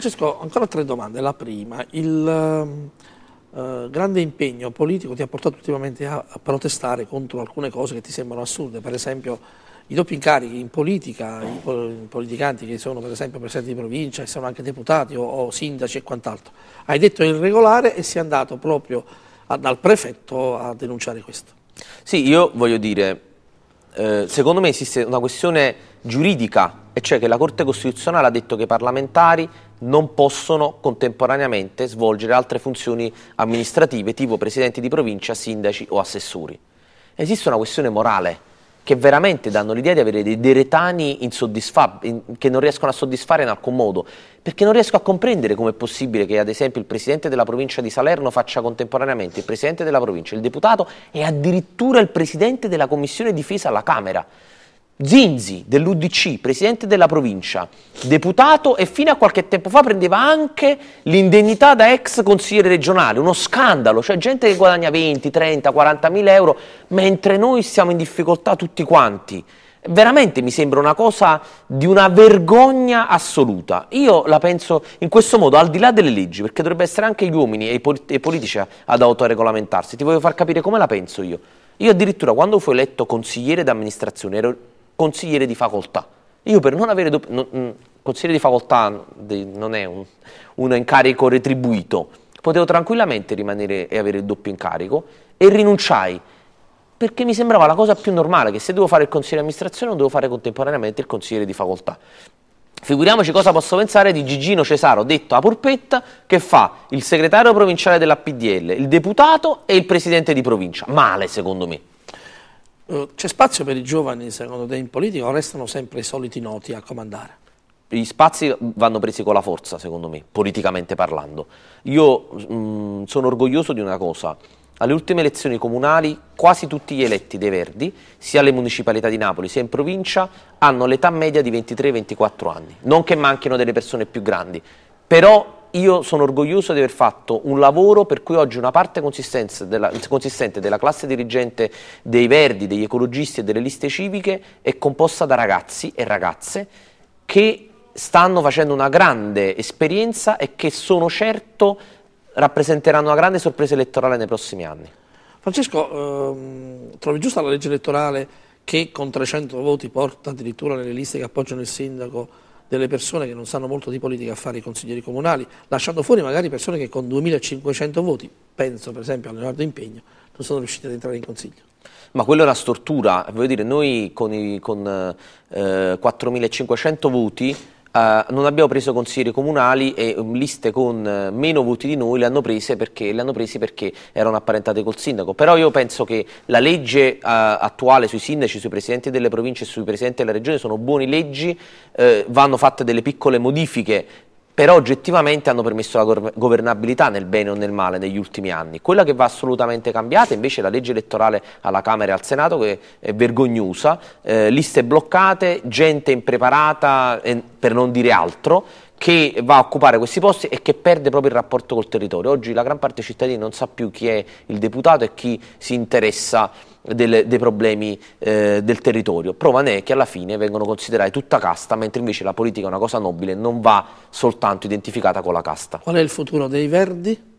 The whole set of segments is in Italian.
Francesco, ancora tre domande. La prima, il ehm, eh, grande impegno politico ti ha portato ultimamente a, a, protestare contro alcune cose che ti sembrano assurde, per esempio i doppi incarichi in politica, i, i politicanti che sono per esempio presidenti di provincia, che sono anche deputati o, o sindaci e quant'altro. Hai detto irregolare e sei andato proprio a, dal prefetto a denunciare questo. Sì, io voglio dire, eh, secondo me esiste una questione giuridica, e cioè che la Corte Costituzionale ha detto che i parlamentari non possono contemporaneamente svolgere altre funzioni amministrative, tipo presidenti di provincia, sindaci o assessori. Esiste una questione morale che veramente danno l'idea di avere dei, dei retani che non riescono a soddisfare in alcun modo, perché non riesco a comprendere come è possibile che ad esempio il presidente della provincia di Salerno faccia contemporaneamente il presidente della provincia, il deputato e addirittura il presidente della commissione difesa alla Camera. Zinzi dell'UDC, presidente della provincia, deputato e fino a qualche tempo fa prendeva anche l'indennità da ex consigliere regionale, uno scandalo, cioè gente che guadagna 20, 30, 40 mila euro, mentre noi siamo in difficoltà tutti quanti. Veramente mi sembra una cosa di una vergogna assoluta. Io la penso in questo modo, al di là delle leggi, perché dovrebbero essere anche gli uomini e i, polit e i politici ad autoregolamentarsi. Ti voglio far capire come la penso io. Io addirittura quando fui eletto consigliere d'amministrazione ero consigliere di facoltà. Io per non avere... Non, mm, consigliere di facoltà non è un, un incarico retribuito, potevo tranquillamente rimanere e avere il doppio incarico e rinunciai perché mi sembrava la cosa più normale che se devo fare il consigliere di amministrazione non devo fare contemporaneamente il consigliere di facoltà. Figuriamoci cosa posso pensare di Gigino Cesaro, detto a Porpetta, che fa il segretario provinciale della PDL, il deputato e il presidente di provincia. Male, secondo me. Eh, c'è spazio per i giovani, secondo te, in politica o restano sempre i soliti noti a comandare? Gli spazi vanno presi con la forza, secondo me, politicamente parlando. Io mh, mm, sono orgoglioso di una cosa. Alle ultime elezioni comunali quasi tutti gli eletti dei Verdi, sia alle municipalità di Napoli sia in provincia, hanno l'età media di 23-24 anni. Non che manchino delle persone più grandi, però io sono orgoglioso di aver fatto un lavoro per cui oggi una parte della, consistente della classe dirigente dei Verdi, degli ecologisti e delle liste civiche è composta da ragazzi e ragazze che stanno facendo una grande esperienza e che sono certo rappresenteranno una grande sorpresa elettorale nei prossimi anni. Francesco, ehm, trovi giusta la legge elettorale che con 300 voti porta addirittura nelle liste che appoggiano il sindaco delle persone che non sanno molto di politica a fare i consiglieri comunali, lasciando fuori magari persone che con 2.500 voti, penso per esempio a Leonardo Impegno, non sono riuscite ad entrare in consiglio. Ma quello è una stortura, voglio dire, noi con, i, con eh, 4.500 eh, voti eh, non abbiamo preso consiglieri comunali e um, liste con eh, meno voti di noi le hanno prese perché, le hanno presi perché erano apparentate col sindaco. Però io penso che la legge eh, attuale sui sindaci, sui presidenti delle province e sui presidenti della regione sono buone leggi, eh, vanno fatte delle piccole modifiche però oggettivamente hanno permesso la governabilità nel bene o nel male negli ultimi anni. Quella che va assolutamente cambiata invece è la legge elettorale alla Camera e al Senato che è vergognosa, eh, liste bloccate, gente impreparata, eh, per non dire altro, che va a occupare questi posti e che perde proprio il rapporto col territorio. Oggi la gran parte dei cittadini non sa più chi è il deputato e chi si interessa delle, dei problemi eh, del territorio. Prova ne è che alla fine vengono considerati tutta casta, mentre invece la politica è una cosa nobile, non va soltanto identificata con la casta. Qual è il futuro dei Verdi?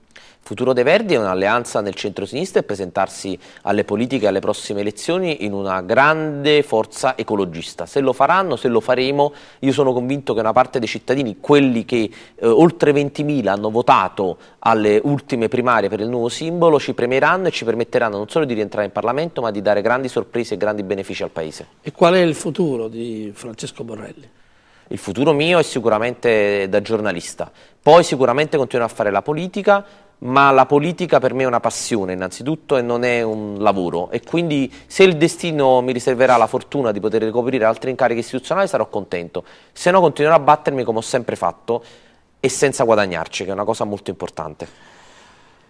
Futuro De Verdi è un'alleanza nel centro-sinistra e presentarsi alle politiche alle prossime elezioni in una grande forza ecologista. Se lo faranno, se lo faremo, io sono convinto che una parte dei cittadini, quelli che eh, oltre 20.000 hanno votato alle ultime primarie per il nuovo simbolo, ci premeranno e ci permetteranno non solo di rientrare in Parlamento, ma di dare grandi sorprese e grandi benefici al Paese. E qual è il futuro di Francesco Borrelli? Il futuro mio è sicuramente da giornalista, poi sicuramente continuerò a fare la politica, ma la politica per me è una passione innanzitutto e non è un lavoro e quindi se il destino mi riserverà la fortuna di poter ricoprire altri incarichi istituzionali sarò contento, se no continuerò a battermi come ho sempre fatto e senza guadagnarci, che è una cosa molto importante.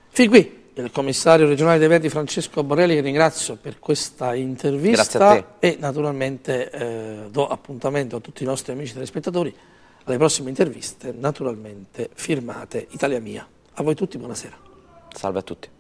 Fin qui il commissario regionale dei Verdi Francesco Borrelli che ringrazio per questa intervista Grazie a te. e naturalmente eh, do appuntamento a tutti i nostri amici telespettatori alle prossime interviste, naturalmente firmate Italia Mia. A voi tutti buonasera. Salve a tutti.